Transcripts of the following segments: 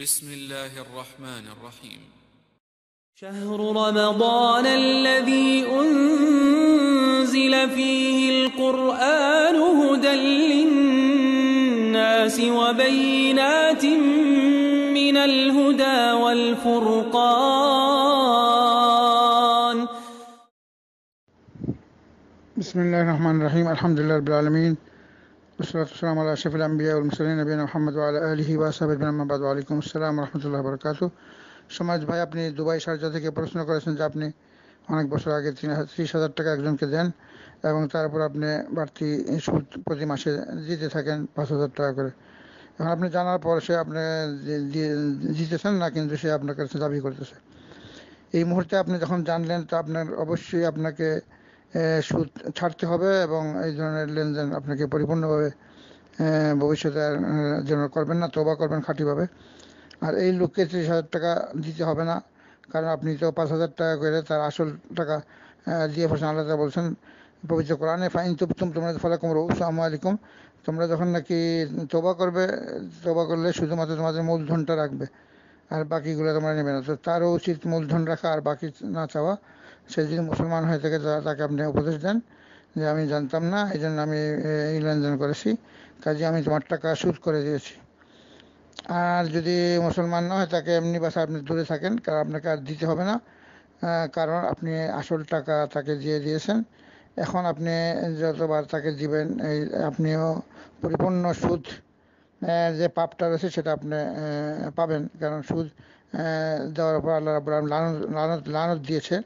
بسم الله الرحمن الرحيم شهر رمضان الذي أنزل فيه القرآن هدى للناس وبينات من الهدى والفرقان بسم الله الرحمن الرحيم الحمد لله رب العالمين والصلاة والسلام على সমাজ ভাই আপনি দুবাই শারজা থেকে প্রশ্ন করেছেন যে আপনি অনেক বছর আগে ত্রিশ হাজার টাকা একজনকে দেন এবং তারপর আপনি বাড়তি সুদ প্রতি মাসে দিতে থাকেন পাঁচ হাজার টাকা করে এখন আপনি জানার পর সে আপনি জিতেছেন না কিন্তু সে আপনার কাছে দাবি করতেছে এই মুহূর্তে আপনি যখন জানলেন তো আপনার অবশ্যই আপনাকে সুদ ছাড়তে হবে এবং এই ধরনের লেনদেন আপনাকে পরিপূর্ণভাবে ভবিষ্যতে আর যেন করবেন না তোবা করবেন খাঁটিভাবে আর এই লোককে ত্রিশ হাজার টাকা দিতে হবে না কারণ আপনি তো পাঁচ হাজার টাকা করে তার আসল টাকা দিয়ে ফেলছেন আল্লাহ বলছেন পবিত্র কোরআনে ফাইন তুম তোমরা ফলাকুম আসসালামু আলাইকুম তোমরা যখন নাকি তোবা করবে তোবা করলে শুধুমাত্র তোমাদের মূলধনটা রাখবে আর বাকিগুলো তোমরা নেবে না তো তারও উচিত মূলধন রাখা আর বাকি না চাওয়া সে যদি মুসলমান হয়ে থাকে তাকে আপনি উপদেশ দেন যে আমি জানতাম না এই জন্য আমি এই লেনদেন করেছি কাজে আমি তোমার টাকা সুদ করে দিয়েছি আর যদি মুসলমান না হয় তাকে এমনি বাসা আপনি দূরে থাকেন কারণ আপনাকে আর দিতে হবে না কারণ আপনি আসল টাকা তাকে দিয়ে দিয়েছেন এখন আপনি যতবার তাকে দিবেন এই আপনিও পরিপূর্ণ সুদ যে পাপটা রয়েছে সেটা আপনি পাবেন কারণ সুদ দেওয়ার পর আল্লাহ রাবুল আলম লানত লানত দিয়েছে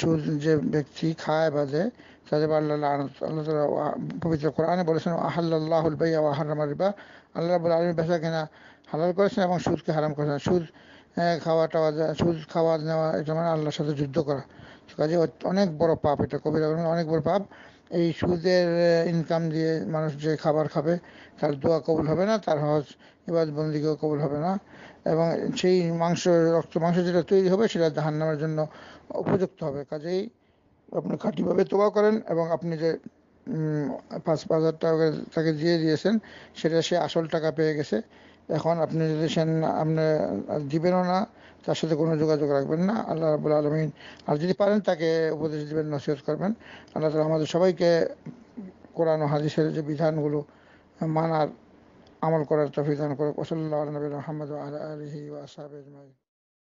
সুদ যে ব্যক্তি খায় বা দেয় তাদের আল্লাহ লানত আল্লাহ তালা পবিত্র কোরআনে বলেছেন আহাল্লাহুল বাইয়া আহারামা রিবা আল্লাহ রাবুল আলমী বেচা কেনা হালাল করেছেন এবং সুদকে হারাম করেছেন সুদ খাওয়া টাওয়া সুদ খাওয়া নেওয়া এটা মানে আল্লাহর সাথে যুদ্ধ করা কাজে অনেক বড় পাপ এটা কবিরা অনেক বড় পাপ এই সুদের ইনকাম দিয়ে মানুষ যে খাবার খাবে তার দোয়া কবুল হবে না তার হজ ইবাদ বন্দিকেও কবুল হবে না এবং সেই মাংস রক্ত মাংস যেটা তৈরি হবে সেটা ধান নামের জন্য উপযুক্ত হবে কাজেই আপনি খাঁটিভাবে তোবা করেন এবং আপনি যে পাঁচ পাঁচ হাজার টাকা তাকে দিয়ে দিয়েছেন সেটা সে আসল টাকা পেয়ে গেছে এখন আপনি যদি সেন আপনি দিবেনও না তার সাথে কোনো যোগাযোগ রাখবেন না আল্লাহ রাবুল আলমিন আর যদি পারেন তাকে উপদেশ দিবেন নসিহত করবেন আল্লাহ তালা আমাদের সবাইকে কোরআন ও হাদিসের যে বিধানগুলো মানার আমল করার তফিদান করে ওসল্লা আলনবী মোহাম্মদ আলহি ওয়াসাব